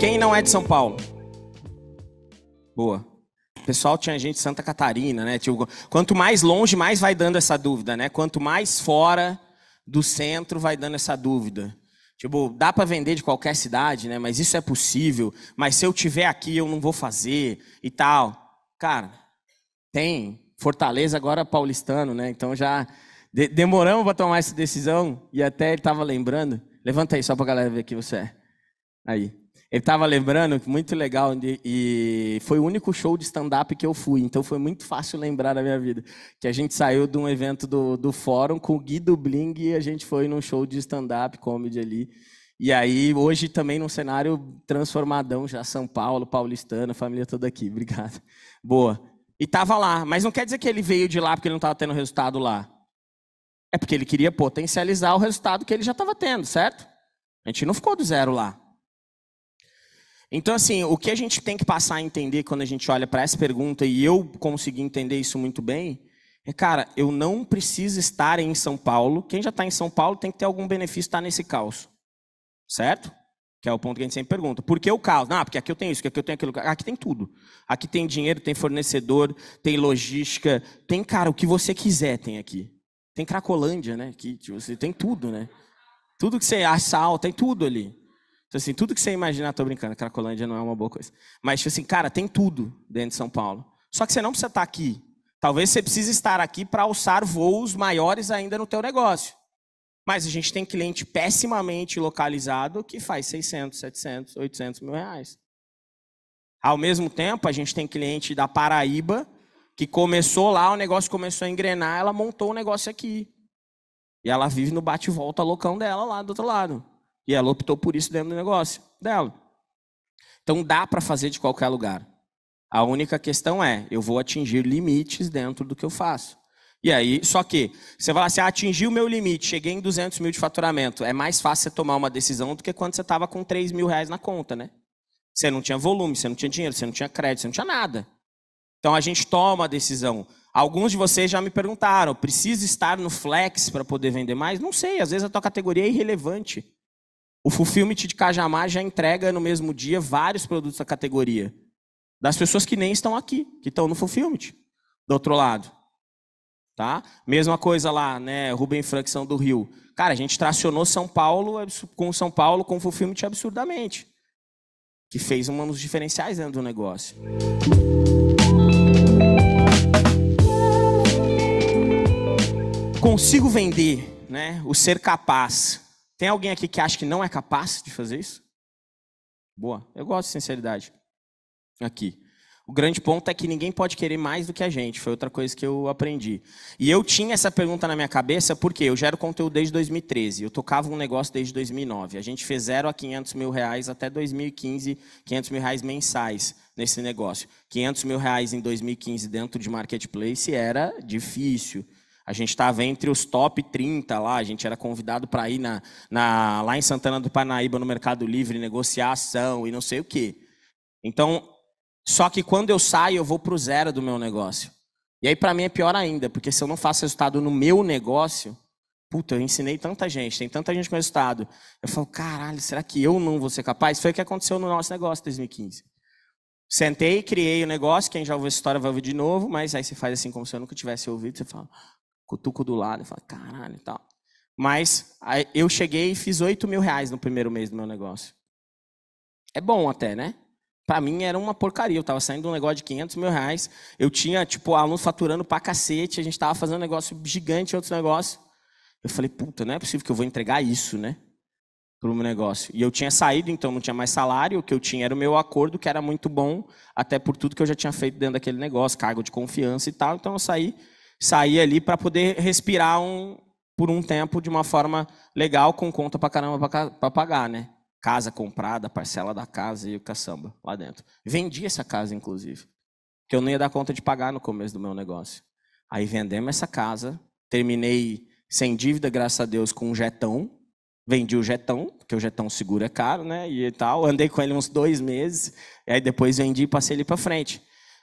Quem não é de São Paulo? Boa. O pessoal tinha gente de Santa Catarina, né? Tipo, quanto mais longe, mais vai dando essa dúvida, né? Quanto mais fora do centro, vai dando essa dúvida. Tipo, dá para vender de qualquer cidade, né? Mas isso é possível. Mas se eu tiver aqui, eu não vou fazer e tal. Cara, tem Fortaleza agora paulistano, né? Então já de demoramos para tomar essa decisão e até ele estava lembrando. Levanta aí só para a galera ver quem você é. Aí. Ele estava lembrando, muito legal, e foi o único show de stand-up que eu fui, então foi muito fácil lembrar da minha vida. Que a gente saiu de um evento do, do Fórum com o Gui Dubling e a gente foi num show de stand-up comedy ali. E aí, hoje também num cenário transformadão, já São Paulo, paulistano, família toda aqui, obrigado. Boa. E estava lá, mas não quer dizer que ele veio de lá porque ele não estava tendo resultado lá. É porque ele queria potencializar o resultado que ele já estava tendo, certo? A gente não ficou do zero lá. Então, assim, o que a gente tem que passar a entender quando a gente olha para essa pergunta, e eu consegui entender isso muito bem, é, cara, eu não preciso estar em São Paulo. Quem já está em São Paulo tem que ter algum benefício estar nesse caos. Certo? Que é o ponto que a gente sempre pergunta. Por que o caos? Não, porque aqui eu tenho isso, aqui eu tenho aquilo. Aqui tem tudo. Aqui tem dinheiro, tem fornecedor, tem logística, tem, cara, o que você quiser tem aqui. Tem Cracolândia, né? Que tipo, você tem tudo, né? Tudo que você assalta, tem tudo ali. Então, assim, tudo que você imaginar, tô brincando, Cracolândia não é uma boa coisa. Mas, tipo assim, cara, tem tudo dentro de São Paulo. Só que você não precisa estar aqui. Talvez você precise estar aqui para alçar voos maiores ainda no teu negócio. Mas a gente tem cliente pessimamente localizado que faz 600, 700, 800 mil reais. Ao mesmo tempo, a gente tem cliente da Paraíba que começou lá, o negócio começou a engrenar, ela montou o um negócio aqui. E ela vive no bate-volta loucão dela lá do outro lado. E ela optou por isso dentro do negócio dela. Então dá para fazer de qualquer lugar. A única questão é, eu vou atingir limites dentro do que eu faço. E aí, só que, você fala assim, ah, atingi o meu limite, cheguei em 200 mil de faturamento. É mais fácil você tomar uma decisão do que quando você estava com 3 mil reais na conta, né? Você não tinha volume, você não tinha dinheiro, você não tinha crédito, você não tinha nada. Então a gente toma a decisão. Alguns de vocês já me perguntaram: preciso estar no Flex para poder vender mais? Não sei, às vezes a tua categoria é irrelevante. O Fulfillment de Cajamar já entrega no mesmo dia vários produtos da categoria. Das pessoas que nem estão aqui, que estão no Fulfillment, do outro lado. Tá? Mesma coisa lá, né? Rubem Francção do Rio. Cara, a gente tracionou São Paulo com São Paulo com o Fulfillment absurdamente. Que fez um dos diferenciais dentro do negócio. consigo vender né, o ser capaz. Tem alguém aqui que acha que não é capaz de fazer isso? Boa, eu gosto de sinceridade. Aqui. O grande ponto é que ninguém pode querer mais do que a gente. Foi outra coisa que eu aprendi. E eu tinha essa pergunta na minha cabeça porque eu gero conteúdo desde 2013. Eu tocava um negócio desde 2009. A gente fez 0 a 500 mil reais até 2015, 500 mil reais mensais nesse negócio. 500 mil reais em 2015 dentro de marketplace era difícil. A gente estava entre os top 30 lá, a gente era convidado para ir na, na, lá em Santana do Parnaíba, no Mercado Livre, negociar ação e não sei o quê. Então, só que quando eu saio, eu vou para o zero do meu negócio. E aí, para mim, é pior ainda, porque se eu não faço resultado no meu negócio, puta, eu ensinei tanta gente, tem tanta gente com resultado. Eu falo, caralho, será que eu não vou ser capaz? Foi o que aconteceu no nosso negócio em 2015. Sentei, criei o negócio, quem já ouviu essa história vai ouvir de novo, mas aí você faz assim como se eu nunca tivesse ouvido, você fala, cutuco do lado, e fala, caralho e tal. Mas eu cheguei e fiz 8 mil reais no primeiro mês do meu negócio. É bom até, né? Para mim era uma porcaria. Eu estava saindo de um negócio de 500 mil reais. Eu tinha, tipo, alunos faturando para cacete. A gente estava fazendo um negócio gigante em outros negócios. Eu falei, puta, não é possível que eu vou entregar isso, né? para o meu negócio. E eu tinha saído, então não tinha mais salário. O que eu tinha era o meu acordo, que era muito bom, até por tudo que eu já tinha feito dentro daquele negócio, cargo de confiança e tal. Então eu saí sair ali para poder respirar um, por um tempo de uma forma legal, com conta para caramba para pagar, né? Casa comprada, parcela da casa e o caçamba lá dentro. Vendi essa casa, inclusive, que eu não ia dar conta de pagar no começo do meu negócio. Aí vendemos essa casa, terminei sem dívida, graças a Deus, com um jetão. Vendi o jetão, porque o jetão seguro é caro, né? E tal. Andei com ele uns dois meses, aí depois vendi e passei ele para frente.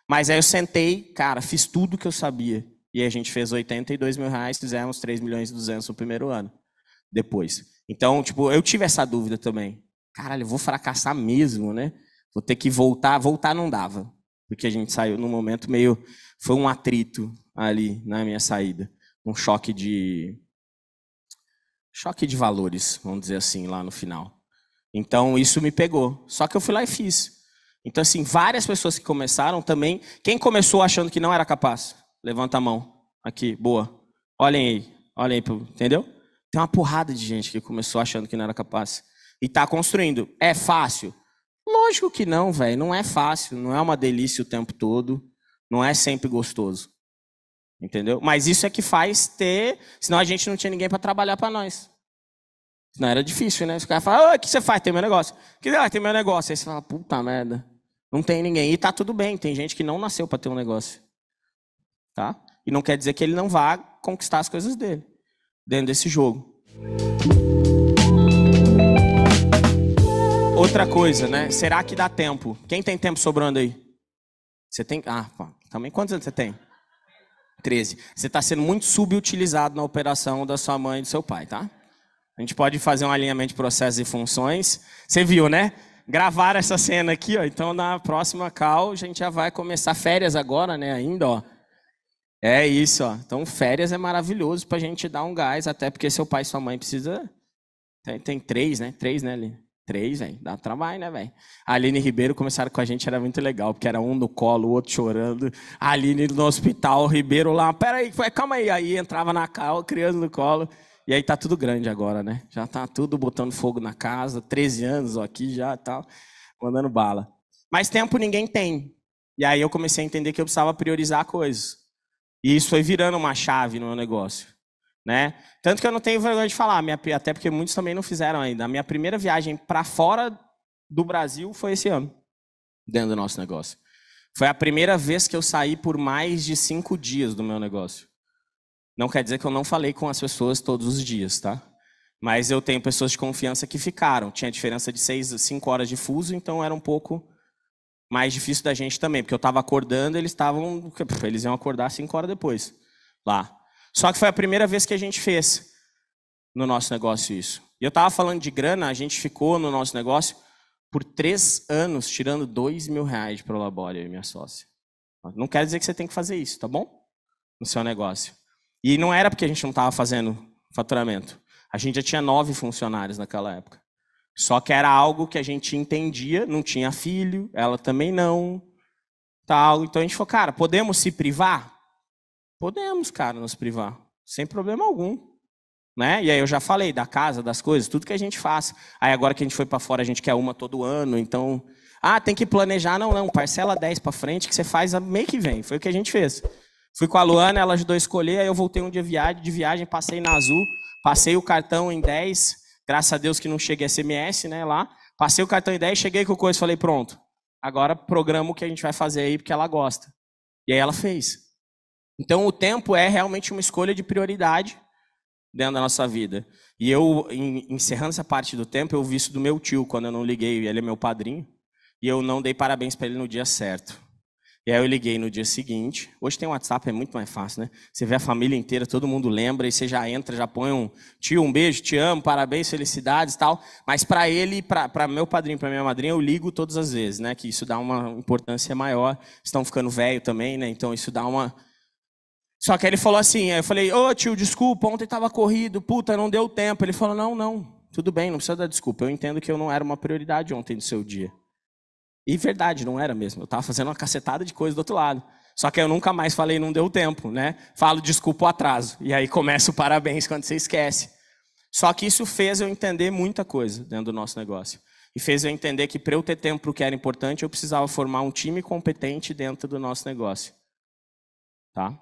Mas aí eu sentei, cara, fiz tudo que eu sabia e a gente fez 82 mil reais, fizemos 3 milhões e 200 no primeiro ano, depois. Então, tipo, eu tive essa dúvida também. Caralho, eu vou fracassar mesmo, né? Vou ter que voltar. Voltar não dava, porque a gente saiu num momento meio... Foi um atrito ali na minha saída. Um choque de... Choque de valores, vamos dizer assim, lá no final. Então, isso me pegou. Só que eu fui lá e fiz. Então, assim, várias pessoas que começaram também... Quem começou achando que não era capaz? Levanta a mão. Aqui, boa. Olhem aí, olhem aí, entendeu? Tem uma porrada de gente que começou achando que não era capaz. E está construindo. É fácil? Lógico que não, velho. Não é fácil, não é uma delícia o tempo todo, não é sempre gostoso. Entendeu? Mas isso é que faz ter, senão a gente não tinha ninguém para trabalhar para nós. Senão era difícil, né? Os caras falam, o que você faz? Tem meu negócio. Que ah, tem meu negócio. Aí você fala, puta merda. Não tem ninguém. E tá tudo bem, tem gente que não nasceu para ter um negócio. Tá? E não quer dizer que ele não vá conquistar as coisas dele dentro desse jogo. Outra coisa, né? Será que dá tempo? Quem tem tempo sobrando aí? Você tem. Ah, pô, também quantos anos você tem? 13. Você está sendo muito subutilizado na operação da sua mãe e do seu pai, tá? A gente pode fazer um alinhamento de processos e funções. Você viu, né? Gravar essa cena aqui, ó. Então na próxima call a gente já vai começar férias agora, né? Ainda, ó. É isso, ó. Então, férias é maravilhoso pra gente dar um gás, até porque seu pai e sua mãe precisa. Tem, tem três, né? Três, né, Aline? Três, velho. Dá trabalho, né, velho? Aline e Ribeiro começaram com a gente, era muito legal, porque era um no colo, o outro chorando. Aline no hospital, o Ribeiro lá. Peraí, calma aí. Aí entrava na o criança no colo. E aí tá tudo grande agora, né? Já tá tudo botando fogo na casa, 13 anos ó, aqui já tal, mandando bala. Mas tempo ninguém tem. E aí eu comecei a entender que eu precisava priorizar coisas. E isso foi virando uma chave no meu negócio. Né? Tanto que eu não tenho vergonha de falar, minha, até porque muitos também não fizeram ainda. A minha primeira viagem para fora do Brasil foi esse ano, dentro do nosso negócio. Foi a primeira vez que eu saí por mais de cinco dias do meu negócio. Não quer dizer que eu não falei com as pessoas todos os dias, tá? Mas eu tenho pessoas de confiança que ficaram. Tinha diferença de seis, cinco horas de fuso, então era um pouco mais difícil da gente também, porque eu estava acordando, eles estavam, eles iam acordar cinco horas depois, lá. Só que foi a primeira vez que a gente fez no nosso negócio isso. E eu estava falando de grana, a gente ficou no nosso negócio por três anos tirando dois mil reais para o labore e minha sócia. Não quer dizer que você tem que fazer isso, tá bom? No seu negócio. E não era porque a gente não estava fazendo faturamento. A gente já tinha nove funcionários naquela época. Só que era algo que a gente entendia, não tinha filho, ela também não, tal. Então a gente falou, cara, podemos se privar? Podemos, cara, nos privar, sem problema algum. Né? E aí eu já falei da casa, das coisas, tudo que a gente faz. Aí agora que a gente foi para fora, a gente quer uma todo ano, então, ah, tem que planejar, não, não, parcela 10 para frente que você faz meio que vem. Foi o que a gente fez. Fui com a Luana, ela ajudou a escolher, aí eu voltei um dia de viagem, de viagem passei na Azul, passei o cartão em 10, Graças a Deus que não cheguei SMS, né, lá. Passei o cartão ideia, cheguei com o coisa, falei, pronto. Agora programa o que a gente vai fazer aí, porque ela gosta. E aí ela fez. Então o tempo é realmente uma escolha de prioridade dentro da nossa vida. E eu, encerrando essa parte do tempo, eu vi isso do meu tio, quando eu não liguei, ele é meu padrinho, e eu não dei parabéns para ele no dia certo. E aí eu liguei no dia seguinte. Hoje tem WhatsApp, é muito mais fácil, né? Você vê a família inteira, todo mundo lembra, e você já entra, já põe um tio, um beijo, te amo, parabéns, felicidades tal. Mas para ele, para meu padrinho, para minha madrinha, eu ligo todas as vezes, né? Que isso dá uma importância maior. Estão ficando velho também, né? Então isso dá uma. Só que aí ele falou assim, aí eu falei, ô tio, desculpa, ontem estava corrido, puta, não deu tempo. Ele falou, não, não, tudo bem, não precisa dar desculpa. Eu entendo que eu não era uma prioridade ontem do seu dia. E verdade, não era mesmo. Eu estava fazendo uma cacetada de coisa do outro lado. Só que eu nunca mais falei, não deu tempo, né? Falo, desculpa o atraso. E aí começa o parabéns quando você esquece. Só que isso fez eu entender muita coisa dentro do nosso negócio. E fez eu entender que para eu ter tempo para o que era importante, eu precisava formar um time competente dentro do nosso negócio. Tá?